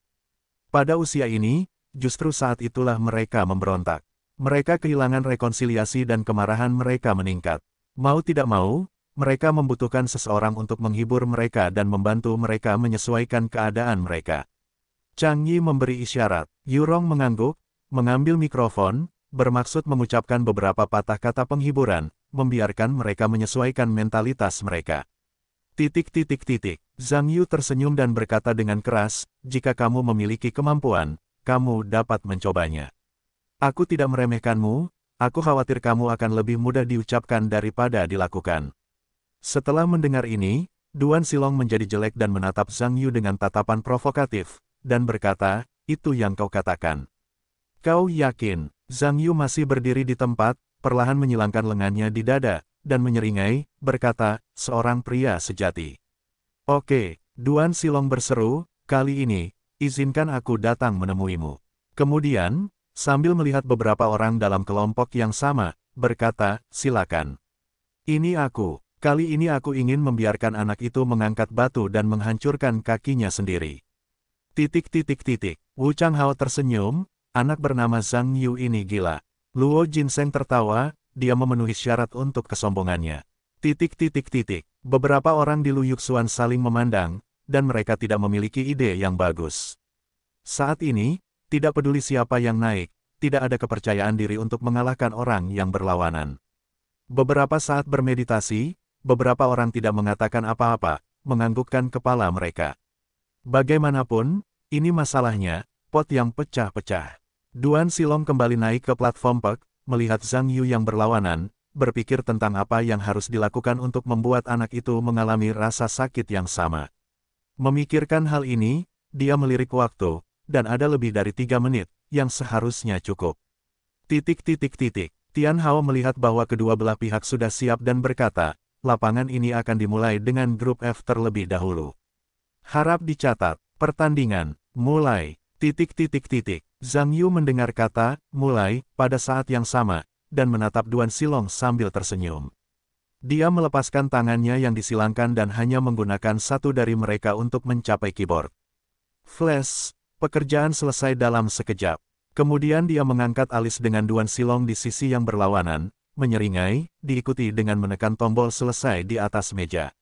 Speaker 1: Pada usia ini, justru saat itulah mereka memberontak. Mereka kehilangan rekonsiliasi dan kemarahan mereka meningkat. Mau tidak mau, mereka membutuhkan seseorang untuk menghibur mereka dan membantu mereka menyesuaikan keadaan mereka. Chang Yi memberi isyarat. Yurong mengangguk, mengambil mikrofon, bermaksud mengucapkan beberapa patah kata penghiburan, membiarkan mereka menyesuaikan mentalitas mereka. Titik titik titik, Zhang Yu tersenyum dan berkata dengan keras, jika kamu memiliki kemampuan, kamu dapat mencobanya. Aku tidak meremehkanmu, aku khawatir kamu akan lebih mudah diucapkan daripada dilakukan. Setelah mendengar ini, Duan Silong menjadi jelek dan menatap Zhang Yu dengan tatapan provokatif, dan berkata, itu yang kau katakan. Kau yakin, Zhang Yu masih berdiri di tempat, perlahan menyilangkan lengannya di dada, dan menyeringai, berkata, seorang pria sejati. Oke, Duan Silong berseru, kali ini, izinkan aku datang menemuimu. Kemudian, sambil melihat beberapa orang dalam kelompok yang sama, berkata, silakan. Ini aku, kali ini aku ingin membiarkan anak itu mengangkat batu dan menghancurkan kakinya sendiri. Titik titik titik, Wu Changhao tersenyum, anak bernama Zhang Yu ini gila. Luo Jinseng tertawa, dia memenuhi syarat untuk kesombongannya. Titik titik titik. Beberapa orang di Lu Yuxuan saling memandang, dan mereka tidak memiliki ide yang bagus. Saat ini, tidak peduli siapa yang naik, tidak ada kepercayaan diri untuk mengalahkan orang yang berlawanan. Beberapa saat bermeditasi, beberapa orang tidak mengatakan apa-apa, menganggukkan kepala mereka. Bagaimanapun, ini masalahnya, pot yang pecah-pecah. Duan Silong kembali naik ke platform Pek, melihat Zhang Yu yang berlawanan, berpikir tentang apa yang harus dilakukan untuk membuat anak itu mengalami rasa sakit yang sama. Memikirkan hal ini, dia melirik waktu, dan ada lebih dari tiga menit, yang seharusnya cukup. Titik titik titik, Tian Hao melihat bahwa kedua belah pihak sudah siap dan berkata, lapangan ini akan dimulai dengan grup F terlebih dahulu. Harap dicatat, pertandingan, mulai, titik titik titik. Zhang Yu mendengar kata, mulai, pada saat yang sama, dan menatap Duan Silong sambil tersenyum. Dia melepaskan tangannya yang disilangkan dan hanya menggunakan satu dari mereka untuk mencapai keyboard. Flash, pekerjaan selesai dalam sekejap. Kemudian dia mengangkat alis dengan Duan Silong di sisi yang berlawanan, menyeringai, diikuti dengan menekan tombol selesai di atas meja.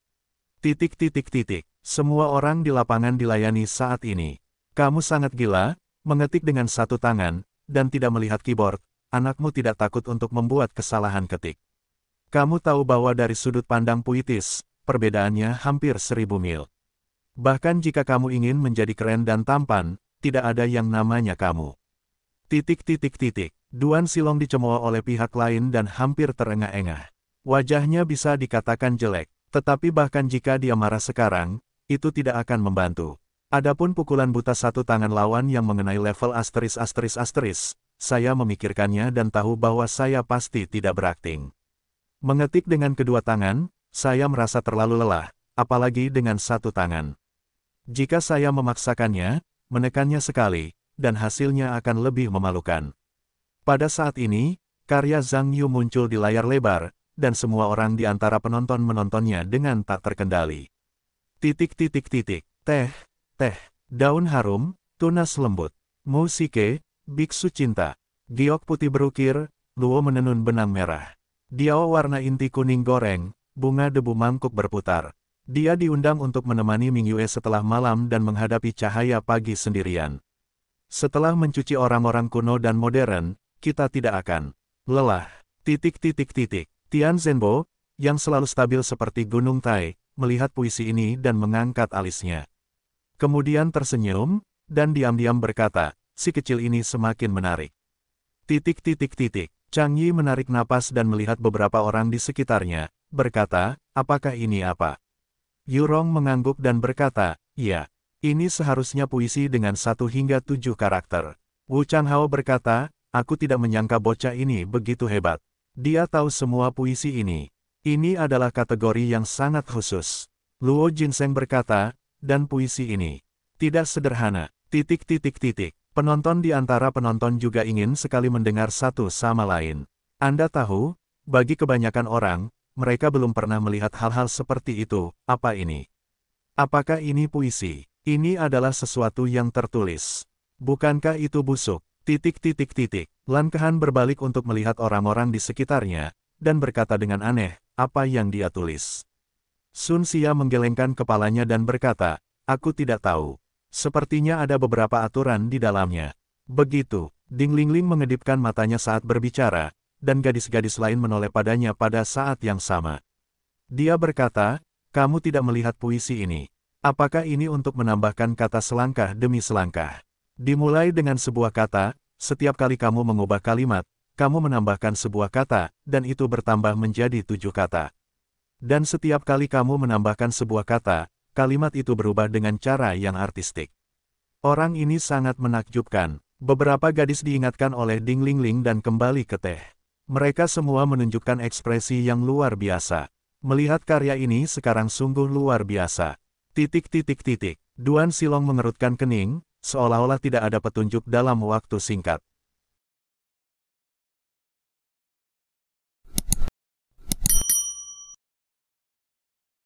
Speaker 1: Titik titik titik, semua orang di lapangan dilayani saat ini. Kamu sangat gila, mengetik dengan satu tangan, dan tidak melihat keyboard, anakmu tidak takut untuk membuat kesalahan ketik. Kamu tahu bahwa dari sudut pandang puitis, perbedaannya hampir seribu mil. Bahkan jika kamu ingin menjadi keren dan tampan, tidak ada yang namanya kamu. Titik titik titik. Duan Silong dicemooh oleh pihak lain dan hampir terengah-engah. Wajahnya bisa dikatakan jelek, tetapi bahkan jika dia marah sekarang, itu tidak akan membantu. Adapun pukulan buta satu tangan lawan yang mengenai level asteris asteris asteris, saya memikirkannya dan tahu bahwa saya pasti tidak berakting. Mengetik dengan kedua tangan, saya merasa terlalu lelah, apalagi dengan satu tangan. Jika saya memaksakannya, menekannya sekali, dan hasilnya akan lebih memalukan. Pada saat ini, karya Zhang Yu muncul di layar lebar, dan semua orang di antara penonton menontonnya dengan tak terkendali. Titik titik titik, teh teh, daun harum, tunas lembut, musike, biksu cinta, giok putih berukir, luo menenun benang merah. Diao warna inti kuning goreng, bunga debu mangkuk berputar. Dia diundang untuk menemani Ming Yue setelah malam dan menghadapi cahaya pagi sendirian. Setelah mencuci orang-orang kuno dan modern, kita tidak akan lelah. Titik titik titik. Tian Zhenbo, yang selalu stabil seperti gunung Tai, melihat puisi ini dan mengangkat alisnya kemudian tersenyum, dan diam-diam berkata, si kecil ini semakin menarik. Titik titik titik, Chang Yi menarik napas dan melihat beberapa orang di sekitarnya, berkata, apakah ini apa? Yurong mengangguk dan berkata, ya, ini seharusnya puisi dengan satu hingga tujuh karakter. Wu Hao berkata, aku tidak menyangka bocah ini begitu hebat. Dia tahu semua puisi ini. Ini adalah kategori yang sangat khusus. Luo Jinseng berkata, dan puisi ini. Tidak sederhana, titik-titik-titik. Penonton di antara penonton juga ingin sekali mendengar satu sama lain. Anda tahu, bagi kebanyakan orang, mereka belum pernah melihat hal-hal seperti itu, apa ini? Apakah ini puisi? Ini adalah sesuatu yang tertulis. Bukankah itu busuk? Titik-titik-titik. Lankahan berbalik untuk melihat orang-orang di sekitarnya, dan berkata dengan aneh, apa yang dia tulis. Sun Xia menggelengkan kepalanya dan berkata, aku tidak tahu. Sepertinya ada beberapa aturan di dalamnya. Begitu, Ding Lingling mengedipkan matanya saat berbicara, dan gadis-gadis lain menoleh padanya pada saat yang sama. Dia berkata, kamu tidak melihat puisi ini. Apakah ini untuk menambahkan kata selangkah demi selangkah? Dimulai dengan sebuah kata, setiap kali kamu mengubah kalimat, kamu menambahkan sebuah kata, dan itu bertambah menjadi tujuh kata. Dan setiap kali kamu menambahkan sebuah kata, kalimat itu berubah dengan cara yang artistik. Orang ini sangat menakjubkan. Beberapa gadis diingatkan oleh Ding Ling Ling dan kembali ke teh. Mereka semua menunjukkan ekspresi yang luar biasa. Melihat karya ini sekarang sungguh luar biasa. Titik titik titik. Duan Silong mengerutkan kening, seolah-olah tidak ada petunjuk dalam waktu singkat.